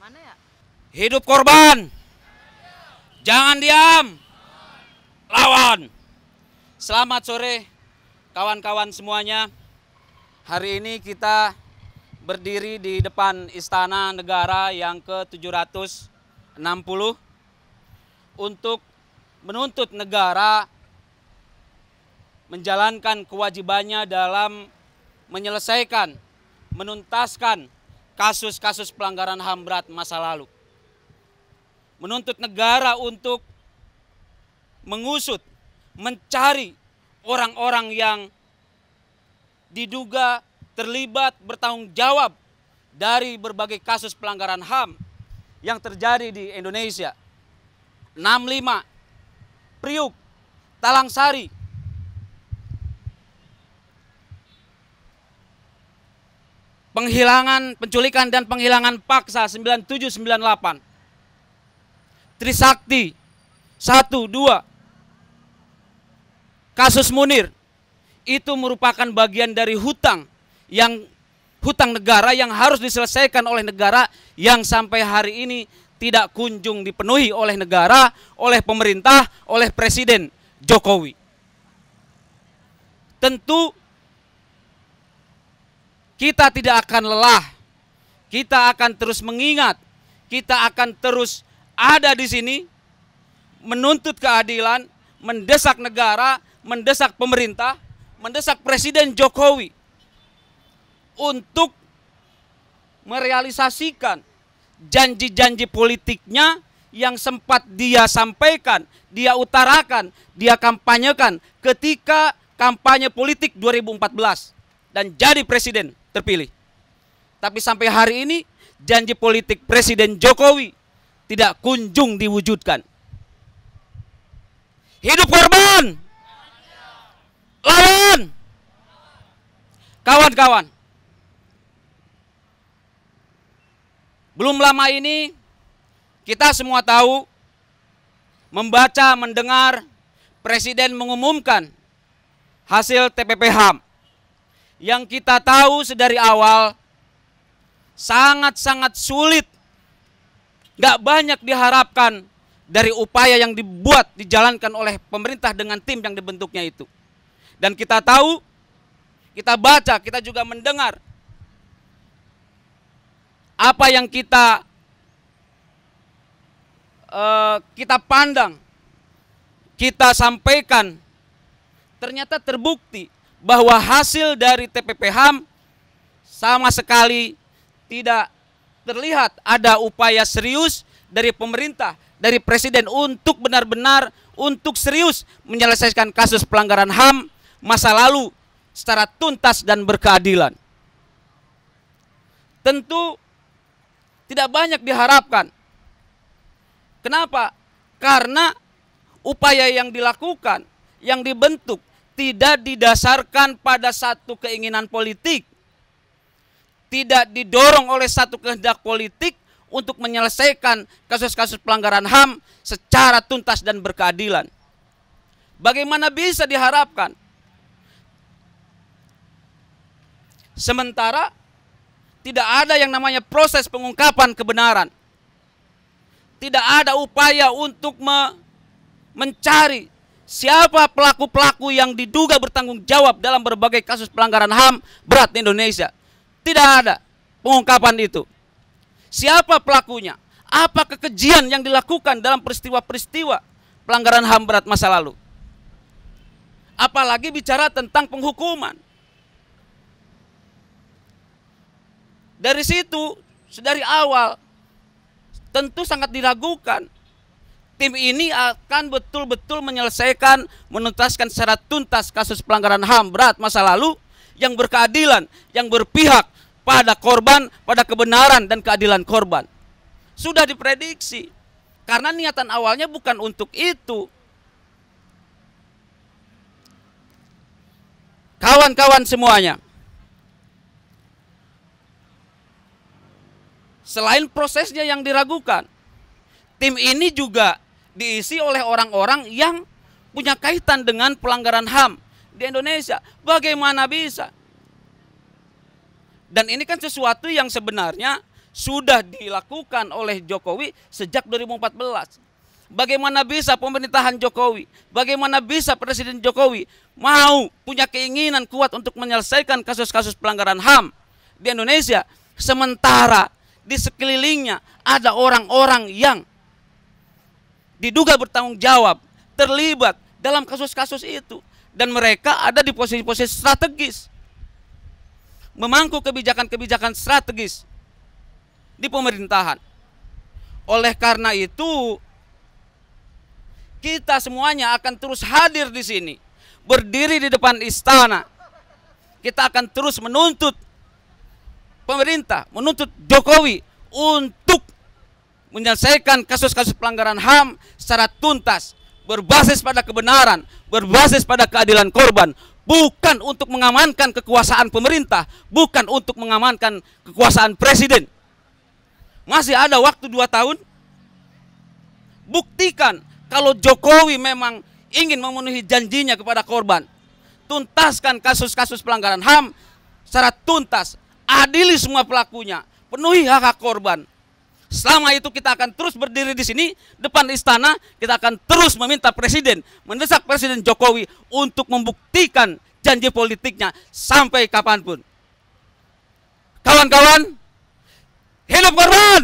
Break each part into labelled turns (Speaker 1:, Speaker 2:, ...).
Speaker 1: Mana ya? Hidup korban. Jangan diam. Lawan. Selamat sore kawan-kawan semuanya. Hari ini kita berdiri di depan Istana Negara yang ke-760 untuk menuntut negara menjalankan kewajibannya dalam menyelesaikan, menuntaskan kasus-kasus pelanggaran HAM berat masa lalu. Menuntut negara untuk mengusut, mencari orang-orang yang diduga terlibat bertanggung jawab dari berbagai kasus pelanggaran HAM yang terjadi di Indonesia. 65, Priuk, Talang penghilangan, penculikan dan penghilangan paksa 9798. Trisakti 1 2. Kasus Munir itu merupakan bagian dari hutang yang hutang negara yang harus diselesaikan oleh negara yang sampai hari ini tidak kunjung dipenuhi oleh negara, oleh pemerintah, oleh presiden Jokowi. Tentu kita tidak akan lelah. Kita akan terus mengingat. Kita akan terus ada di sini menuntut keadilan, mendesak negara, mendesak pemerintah, mendesak Presiden Jokowi untuk merealisasikan janji-janji politiknya yang sempat dia sampaikan, dia utarakan, dia kampanyekan ketika kampanye politik 2014 dan jadi presiden terpilih. Tapi sampai hari ini janji politik Presiden Jokowi tidak kunjung diwujudkan. Hidup korban. Lawan. Kawan-kawan. Belum lama ini kita semua tahu membaca, mendengar Presiden mengumumkan hasil TPP HAM yang kita tahu sedari awal sangat-sangat sulit. Gak banyak diharapkan dari upaya yang dibuat, dijalankan oleh pemerintah dengan tim yang dibentuknya itu. Dan kita tahu, kita baca, kita juga mendengar apa yang kita uh, kita pandang, kita sampaikan, ternyata terbukti bahwa hasil dari TPP HAM sama sekali tidak terlihat ada upaya serius dari pemerintah, dari presiden untuk benar-benar untuk serius menyelesaikan kasus pelanggaran HAM masa lalu secara tuntas dan berkeadilan. Tentu tidak banyak diharapkan. Kenapa? Karena upaya yang dilakukan, yang dibentuk tidak didasarkan pada satu keinginan politik, tidak didorong oleh satu kehendak politik untuk menyelesaikan kasus-kasus pelanggaran HAM secara tuntas dan berkeadilan. Bagaimana bisa diharapkan? Sementara tidak ada yang namanya proses pengungkapan kebenaran. Tidak ada upaya untuk me mencari siapa pelaku-pelaku yang diduga bertanggung jawab dalam berbagai kasus pelanggaran HAM berat di Indonesia. Tidak ada pengungkapan itu. Siapa pelakunya? Apa kekejian yang dilakukan dalam peristiwa-peristiwa pelanggaran HAM berat masa lalu? Apalagi bicara tentang penghukuman. Dari situ, dari awal, tentu sangat diragukan tim ini akan betul-betul menyelesaikan, menuntaskan secara tuntas kasus pelanggaran HAM berat masa lalu yang berkeadilan, yang berpihak pada korban, pada kebenaran dan keadilan korban. Sudah diprediksi. Karena niatan awalnya bukan untuk itu. Kawan-kawan semuanya. Selain prosesnya yang diragukan, tim ini juga diisi oleh orang-orang yang punya kaitan dengan pelanggaran HAM di Indonesia. Bagaimana bisa? Dan ini kan sesuatu yang sebenarnya sudah dilakukan oleh Jokowi sejak 2014. Bagaimana bisa pemerintahan Jokowi, bagaimana bisa Presiden Jokowi mau punya keinginan kuat untuk menyelesaikan kasus-kasus pelanggaran HAM di Indonesia, sementara di sekelilingnya ada orang-orang yang diduga bertanggung jawab, terlibat dalam kasus-kasus itu dan mereka ada di posisi-posisi strategis. Memangku kebijakan-kebijakan strategis di pemerintahan. Oleh karena itu kita semuanya akan terus hadir di sini, berdiri di depan istana. Kita akan terus menuntut pemerintah, menuntut Jokowi untuk menyelesaikan kasus-kasus pelanggaran HAM secara tuntas, berbasis pada kebenaran, berbasis pada keadilan korban, bukan untuk mengamankan kekuasaan pemerintah, bukan untuk mengamankan kekuasaan presiden. Masih ada waktu dua tahun. Buktikan kalau Jokowi memang ingin memenuhi janjinya kepada korban. Tuntaskan kasus-kasus pelanggaran HAM secara tuntas, adili semua pelakunya, penuhi hak-hak korban. Selama itu kita akan terus berdiri di sini, depan istana, kita akan terus meminta Presiden, mendesak Presiden Jokowi untuk membuktikan janji politiknya sampai kapanpun. Kawan-kawan, hidup Korban!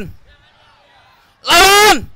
Speaker 1: Lawan!